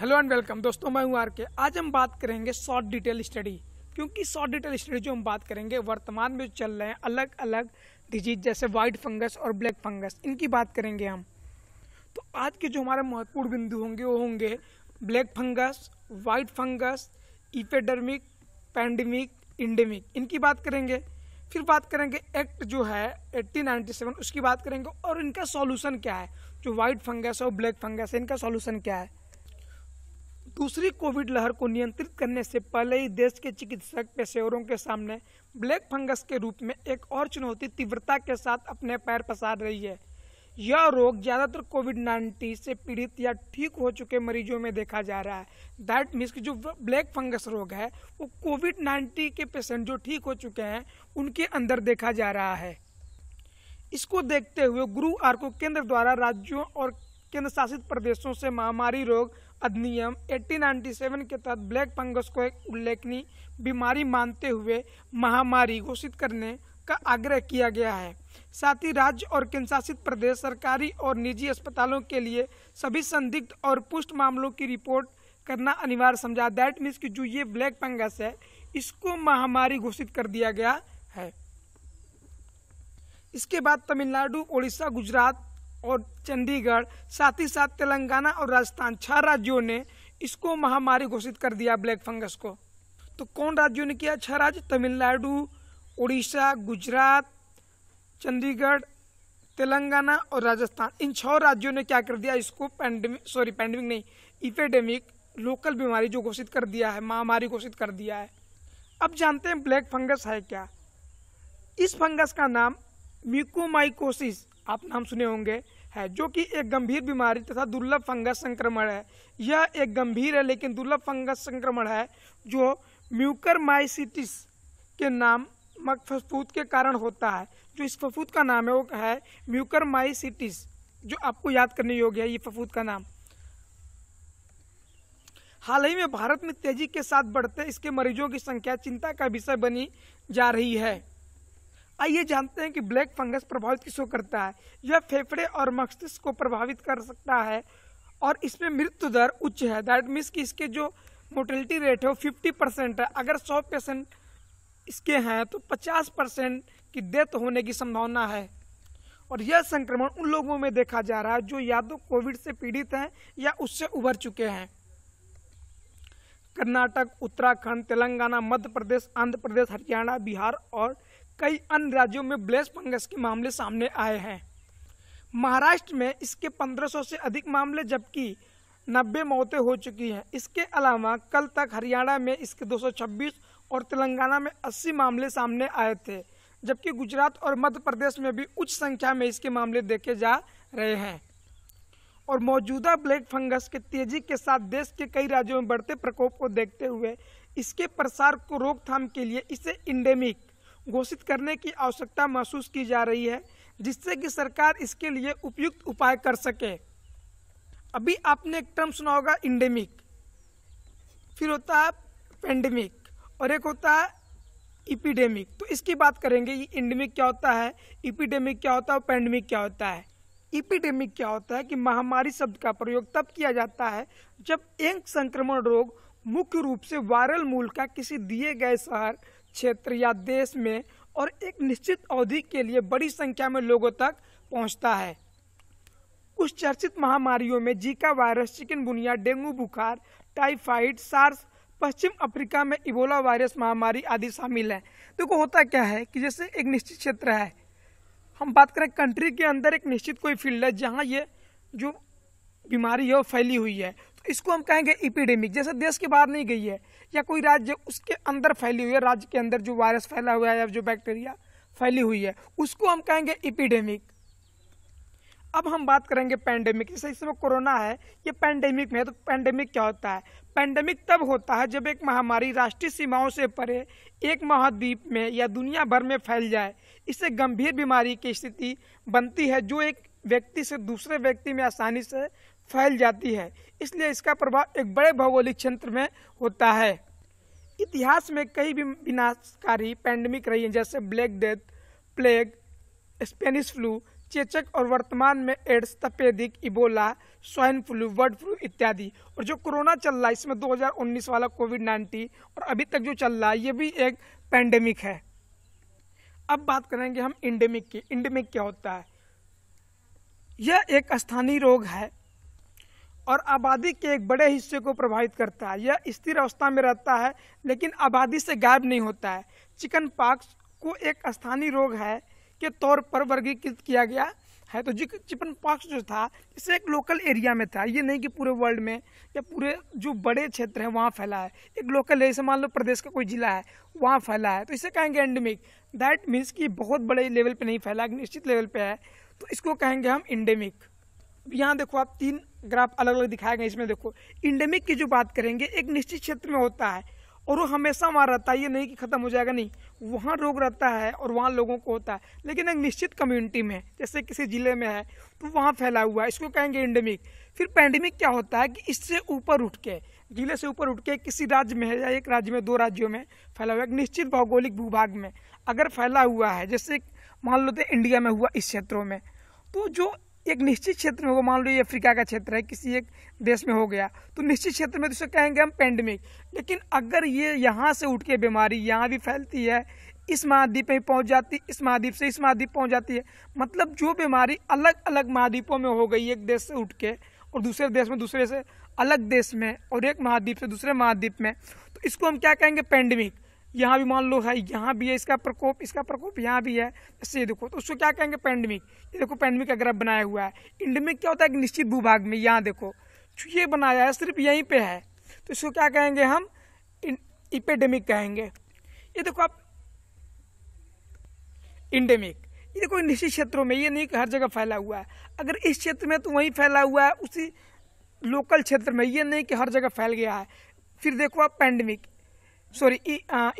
hello and welcome दोस्तों मैं हूं आर के आज हम बात करेंगे शॉर्ट डिटेल स्टडी क्योंकि शॉर्ट डिटेल स्टडी जो हम बात करेंगे वर्तमान में चल रहे हैं अलग अलग डिजीज जैसे वाइट फंगस और ब्लैक फंगस इनकी बात करेंगे हम तो आज के जो हमारे महत्वपूर्ण बिंदु होंगे वो होंगे black fungus white fungus epidemic pandemic endemic इनकी बात करेंगे फिर बात करेंगे एक्ट जो है 1897 उसकी बात करेंगे और इनका सॉल्यूशन क्या है जो वाइट फंगस और ब्लैक फंगस है इनका सॉल्यूशन क्या है दूसरी कोविड लहर को नियंत्रित करने से पहले ही देश के चिकित्सक पेशेवरों के सामने ब्लैक फंगस के रूप में एक और चुनौती तीव्रता के साथ अपने पैर पसार रही है यह रोग ज़्यादातर कोविड नाइन्टीन से पीड़ित या ठीक हो चुके मरीजों में देखा जा रहा है दैट मीन्स कि जो ब्लैक फंगस रोग है वो कोविड नाइन्टीन के पेशेंट जो ठीक हो चुके हैं उनके अंदर देखा जा रहा है इसको देखते हुए गुरुवार को केंद्र द्वारा राज्यों और केंद्र शासित प्रदेशों से महामारी रोग अधिनियम 1897 के तहत ब्लैक फंगस को एक उल्लेखनीय बीमारी मानते हुए महामारी घोषित करने का आग्रह किया गया है साथ ही राज्य और केंद्रशासित प्रदेश सरकारी और निजी अस्पतालों के लिए सभी संदिग्ध और पुष्ट मामलों की रिपोर्ट करना अनिवार्य समझा दैट मीन्स कि जो ये ब्लैक फंगस है इसको महामारी घोषित कर दिया गया है इसके बाद तमिलनाडु ओडिशा गुजरात और चंडीगढ़ साथ ही साथ तेलंगाना और राजस्थान छह राज्यों ने इसको महामारी घोषित कर दिया ब्लैक फंगस को तो कौन राज्यों ने किया छह राज्य तमिलनाडु उड़ीसा गुजरात चंडीगढ़ तेलंगाना और राजस्थान इन छह राज्यों ने क्या कर दिया इसको पैंडमिक सॉरी पैंडमिक नहीं इपेडेमिक लोकल बीमारी जो घोषित कर दिया है महामारी घोषित कर दिया है अब जानते हैं ब्लैक फंगस है क्या इस फंगस का नाम म्यूकोमाइकोसिस आप नाम सुने होंगे है जो कि एक गंभीर बीमारी तथा दुर्लभ फंगस संक्रमण है यह एक गंभीर है लेकिन दुर्लभ फंगस संक्रमण है जो म्यूकर माइसिटिस के नाम मक फफूत के कारण होता है जो इस फफूत का नाम है वो है म्यूकर माइसिटिस जो आपको याद करने योग्य है ये फफूत का नाम हाल ही में भारत में तेजी के साथ बढ़ते इसके मरीजों की संख्या चिंता का विषय बनी जा रही है आइए जानते हैं कि ब्लैक फंगस प्रभावित किसको करता है यह फेफड़े और मस्तिष्क को प्रभावित कर सकता है और इसमें मृत्यु दर उच्च है दैट मीन्स कि इसके जो मोटेलिटी रेट है वो फिफ्टी परसेंट है अगर सौ पेशेंट इसके हैं तो पचास परसेंट की डेथ होने की संभावना है और यह संक्रमण उन लोगों में देखा जा रहा है जो या तो कोविड से पीड़ित हैं या उससे उभर चुके हैं कर्नाटक उत्तराखंड तेलंगाना मध्य प्रदेश आंध्र प्रदेश हरियाणा बिहार और कई अन्य राज्यों में ब्लैस फंगस के मामले सामने आए हैं महाराष्ट्र में इसके 1500 से अधिक मामले जबकि नब्बे मौतें हो चुकी हैं इसके अलावा कल तक हरियाणा में इसके 226 और तेलंगाना में 80 मामले सामने आए थे जबकि गुजरात और मध्य प्रदेश में भी उच्च संख्या में इसके मामले देखे जा रहे हैं और मौजूदा ब्लैक फंगस के तेजी के साथ देश के कई राज्यों में बढ़ते प्रकोप को देखते हुए इसके प्रसार को रोकथाम के लिए इसे इंडेमिक घोषित करने की आवश्यकता महसूस की जा रही है जिससे कि सरकार इसके लिए उपयुक्त उपाय कर सके अभी आपने एक टर्म सुना होगा इंडेमिक फिर होता है पेंडेमिक और एक होता है इपिडेमिक तो इसकी बात करेंगे ये इंडेमिक क्या होता है इपिडेमिक क्या होता है और पेंडेमिक क्या होता है इपिडेमिक क्या होता है कि महामारी शब्द का प्रयोग तब किया जाता है जब एक संक्रमण रोग मुख्य रूप से वायरल मूल का किसी दिए गए शहर क्षेत्र या देश में और एक निश्चित अवधि के लिए बड़ी संख्या में लोगों तक पहुंचता है कुछ चर्चित महामारियों में जीका वायरस चिकनगुनिया डेंगू बुखार टाइफाइड सार्स पश्चिम अफ्रीका में इबोला वायरस महामारी आदि शामिल है देखो होता क्या है कि जैसे एक निश्चित क्षेत्र है हम बात करें कंट्री के अंदर एक निश्चित कोई फील्ड है जहाँ ये जो बीमारी है वो फैली हुई है इसको हम कहेंगे इपिडेमिक जैसे देश के बाहर नहीं गई है या कोई राज्य उसके अंदर फैली हुई है राज्य के अंदर जो वायरस फैला हुआ है या जो बैक्टीरिया फैली हुई है उसको हम कहेंगे इपिडेमिक अब हम बात करेंगे पैंडेमिक जैसे इस समय कोरोना है ये पैंडेमिक में है तो पैंडेमिक क्या होता है पैंडेमिक तब होता है जब एक महामारी राष्ट्रीय सीमाओं से परे एक महाद्वीप में या दुनिया भर में फैल जाए इससे गंभीर बीमारी की स्थिति बनती है जो एक व्यक्ति से दूसरे व्यक्ति में आसानी से फैल जाती है इसलिए इसका प्रभाव एक बड़े भौगोलिक क्षेत्र में होता है इतिहास में कई भी विनाशकारी पैंडमिक रही हैं जैसे black death plague Spanish flu चेचक और वर्तमान में एड्स तपेदिक Ebola swine flu bird flu इत्यादि और जो कोरोना चल रहा है इसमें 2019 वाला कोविड 19 और अभी तक जो चल रहा है ये भी एक पैंडेमिक है अब बात करेंगे हम इंडेमिक की इंडेमिक क्या होता है यह एक स्थानीय रोग है और आबादी के एक बड़े हिस्से को प्रभावित करता है यह स्थिर अवस्था में रहता है लेकिन आबादी से गायब नहीं होता है चिकन पाक्स को एक स्थानीय रोग है के तौर पर वर्गीकृत किया गया है तो चिकन पॉक्स जो था इसे एक लोकल एरिया में था ये नहीं कि पूरे वर्ल्ड में या पूरे जो बड़े क्षेत्र हैं वहाँ फैला है एक लोकल जैसे मान लो प्रदेश का कोई जिला है वहाँ फैला है तो इसे कहेंगे एंडेमिक दैट मीन्स कि बहुत बड़े लेवल पे नहीं फैला निश्चित लेवल पे है तो इसको कहेंगे हम एंडेमिक यहाँ देखो आप तीन ग्राफ अलग अलग दिखाए गए इसमें देखो इंडेमिक की जो बात करेंगे एक निश्चित क्षेत्र में होता है और वो हमेशा वहाँ रहता है ये नहीं कि ख़त्म हो जाएगा नहीं वहाँ रोग रहता है और वहाँ लोगों को होता है लेकिन एक निश्चित कम्युनिटी में जैसे किसी ज़िले में है तो वहाँ फैला हुआ है इसको कहेंगे इंडेमिक फिर पैंडेमिक क्या होता है कि इससे ऊपर उठ के जिले से ऊपर उठ के किसी राज्य में या एक राज्य में दो राज्यों में फैला हुआ एक निश्चित भौगोलिक भूभाग में अगर फैला हुआ है जैसे मान लो तो इंडिया में हुआ इस क्षेत्रों में तो जो एक निश्चित क्षेत्र में होगा मान लो ये अफ्रीका का क्षेत्र है किसी एक देश में हो गया तो निश्चित क्षेत्र में तो उसे कहेंगे हम पेंडेमिक लेकिन अगर ये यहाँ से उठ के बीमारी यहाँ भी फैलती है इस महाद्वीप में पहुँच जाती इस महाद्वीप से इस महाद्वीप पहुँच जाती है मतलब जो बीमारी अलग अलग महाद्वीपों में हो गई एक देश से उठ के और दूसरे देश में दूसरे से अलग देश में और एक महाद्वीप से दूसरे महाद्वीप में तो इसको हम क्या कहेंगे पेंडेमिक यहाँ भी मान लो है यहाँ भी है इसका प्रकोप इसका प्रकोप यहाँ भी है इससे देखो तो उसको क्या कहेंगे पैंडमिक ये देखो पैंडमिक अगर बनाया हुआ है इंडमिक क्या होता है एक निश्चित भूभाग में यहाँ देखो तो ये बनाया है सिर्फ यहीं पे है तो इसको क्या कहेंगे हम इपेडेमिक कहेंगे ये देखो आप इंडेमिक ये देखो निश्चित क्षेत्रों में ये नहीं कि हर जगह फैला हुआ है अगर इस क्षेत्र में तो वहीं फैला हुआ है उसी लोकल क्षेत्र में ये नहीं कि हर जगह फैल गया है फिर देखो आप पैंडमिक सॉरी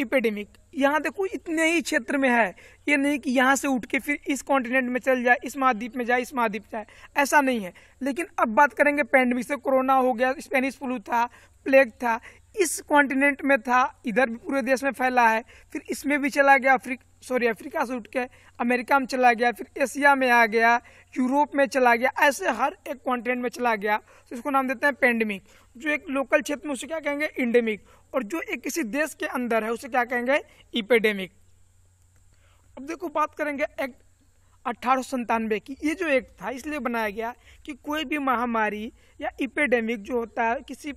इपेडेमिक uh, यहाँ देखो इतने ही क्षेत्र में है ये नहीं कि यहाँ से उठ के फिर इस कॉन्टिनेंट में चल जाए इस महाद्वीप में जाए इस महाद्वीप जाए ऐसा नहीं है लेकिन अब बात करेंगे पैंडमिक से कोरोना हो गया स्पेनिश फ्लू था प्लेग था इस कॉन्टिनेंट में था इधर भी पूरे देश में फैला है फिर इसमें भी चला गया अफ्रीक सॉरी अफ्रीका से उठ के अमेरिका में चला गया फिर एशिया में आ गया यूरोप में चला गया ऐसे हर एक कॉन्टिनेंट में चला गया तो इसको नाम देते हैं पेंडेमिक जो एक लोकल क्षेत्र में उसे क्या कहेंगे इंडेमिक और जो एक किसी देश के अंदर है उसे क्या कहेंगे इपेडेमिक अब देखो बात करेंगे एक्ट अट्ठारह की ये जो एक्ट था इसलिए बनाया गया कि कोई भी महामारी या इपेडेमिक जो होता है किसी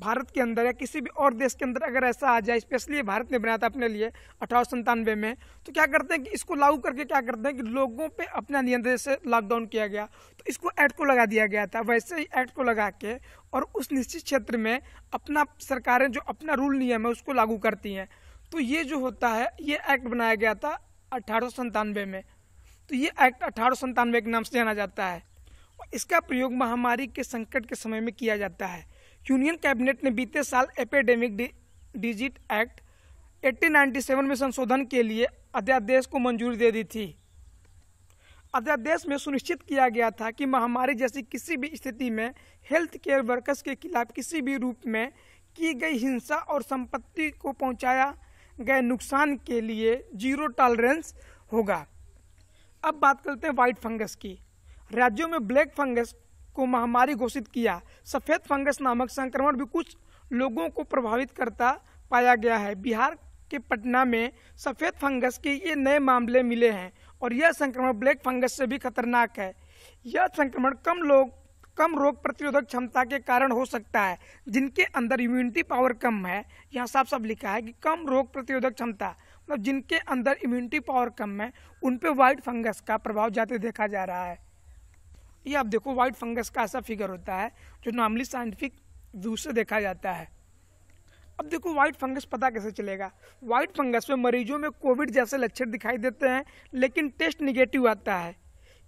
भारत के अंदर या किसी भी और देश के अंदर अगर ऐसा आ जाए स्पेशली भारत ने बनाया था अपने लिए अठारह संतानवे में तो क्या करते हैं कि इसको लागू करके क्या करते हैं कि लोगों पे अपना नियंत्रण से लॉकडाउन किया गया तो इसको एक्ट को लगा दिया गया था वैसे ही एक्ट को लगा के और उस निश्चित क्षेत्र में अपना सरकारें जो अपना रूल नियम है उसको लागू करती हैं तो ये जो होता है ये एक्ट बनाया गया था अठारह में तो ये एक्ट अठारह के नाम से जाना जाता है और इसका प्रयोग महामारी के संकट के समय में किया जाता है यूनियन कैबिनेट ने बीते साल एपेडेमिक डिजिट एक्ट 1897 में संशोधन के लिए अध्यादेश को मंजूरी दे दी थी अध्यादेश में सुनिश्चित किया गया था कि महामारी जैसी किसी भी स्थिति में हेल्थ केयर वर्कर्स के खिलाफ किसी भी रूप में की गई हिंसा और संपत्ति को पहुंचाया गए नुकसान के लिए जीरो टॉलरेंस होगा अब बात करते हैं वाइट फंगस की राज्यों में ब्लैक फंगस को महामारी घोषित किया सफ़ेद फंगस नामक संक्रमण भी कुछ लोगों को प्रभावित करता पाया गया है बिहार के पटना में सफ़ेद फंगस के ये नए मामले मिले हैं और यह संक्रमण ब्लैक फंगस से भी खतरनाक है यह संक्रमण कम लोग कम रोग प्रतिरोधक क्षमता के कारण हो सकता है जिनके अंदर इम्यूनिटी पावर कम है यहाँ साफ साफ लिखा है कि कम रोग प्रतिरोधक क्षमता मतलब जिनके अंदर इम्यूनिटी पावर कम है उन पे वाइट फंगस का प्रभाव जाते देखा जा रहा है ये आप देखो व्हाइट फंगस का ऐसा फिगर होता है जो नॉर्मली साइंटिफिक व्यू से देखा जाता है अब देखो व्हाइट फंगस पता कैसे चलेगा व्हाइट फंगस में मरीजों में कोविड जैसे लक्षण दिखाई देते हैं लेकिन टेस्ट निगेटिव आता है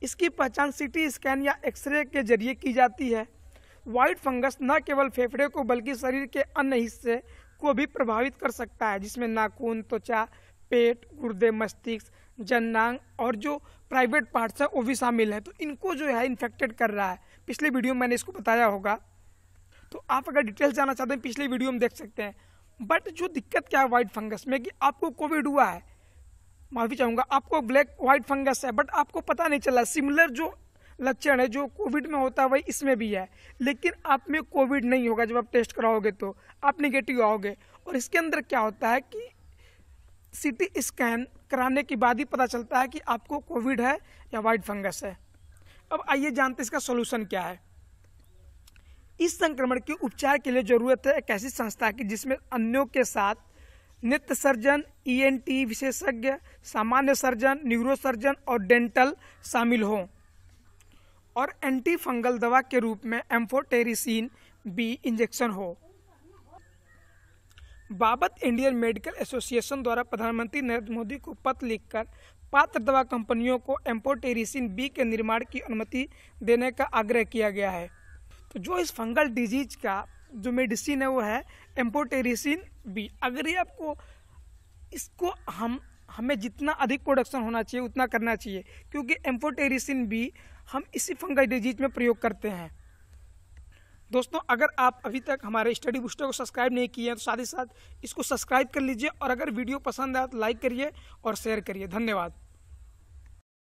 इसकी पहचान सीटी स्कैन या एक्सरे के जरिए की जाती है व्हाइट फंगस न केवल फेफड़े को बल्कि शरीर के अन्य हिस्से को भी प्रभावित कर सकता है जिसमें नाखून त्वचा पेट गुर्दे मस्तिष्क जन्नांग और जो प्राइवेट पार्ट्स है वो भी शामिल है तो इनको जो है इन्फेक्टेड कर रहा है पिछले वीडियो में मैंने इसको बताया होगा तो आप अगर डिटेल्स जानना चाहते हैं पिछले वीडियो में देख सकते हैं बट जो दिक्कत क्या है वाइट फंगस में कि आपको कोविड हुआ है माफी चाहूँगा आपको ब्लैक वाइट फंगस है बट आपको पता नहीं चला सिमिलर जो लक्षण है जो कोविड में होता है वही इसमें भी है लेकिन आप में कोविड नहीं होगा जब आप टेस्ट कराओगे तो आप निगेटिव आओगे और इसके अंदर क्या होता है कि सिटी स्कैन कराने के बाद ही पता चलता है कि आपको कोविड है या वाइट फंगस है अब आइए जानते इसका सोल्यूशन क्या है इस संक्रमण के उपचार के लिए जरूरत है एक ऐसी संस्था की जिसमें अन्यों के साथ नित्य सर्जन ई e विशेषज्ञ सामान्य सर्जन न्यूरो सर्जन और डेंटल शामिल हों और एंटी फंगल दवा के रूप में एम्फोटेरिसिन बी इंजेक्शन हो बाबत इंडियन मेडिकल एसोसिएशन द्वारा प्रधानमंत्री नरेंद्र मोदी को पत्र लिखकर पात्र दवा कंपनियों को एम्पोटेरिसिन बी के निर्माण की अनुमति देने का आग्रह किया गया है तो जो इस फंगल डिजीज का जो मेडिसिन है वो है एम्पोटेरिसिन बी अगर ये आपको इसको हम हमें जितना अधिक प्रोडक्शन होना चाहिए उतना करना चाहिए क्योंकि एम्फोटेरिसिन बी हम इसी फंगल डिजीज में प्रयोग करते हैं दोस्तों अगर आप अभी तक हमारे स्टडी बूस्टर को सब्सक्राइब नहीं किए हैं तो साथ ही साथ इसको सब्सक्राइब कर लीजिए और अगर वीडियो पसंद आए तो लाइक करिए और शेयर करिए धन्यवाद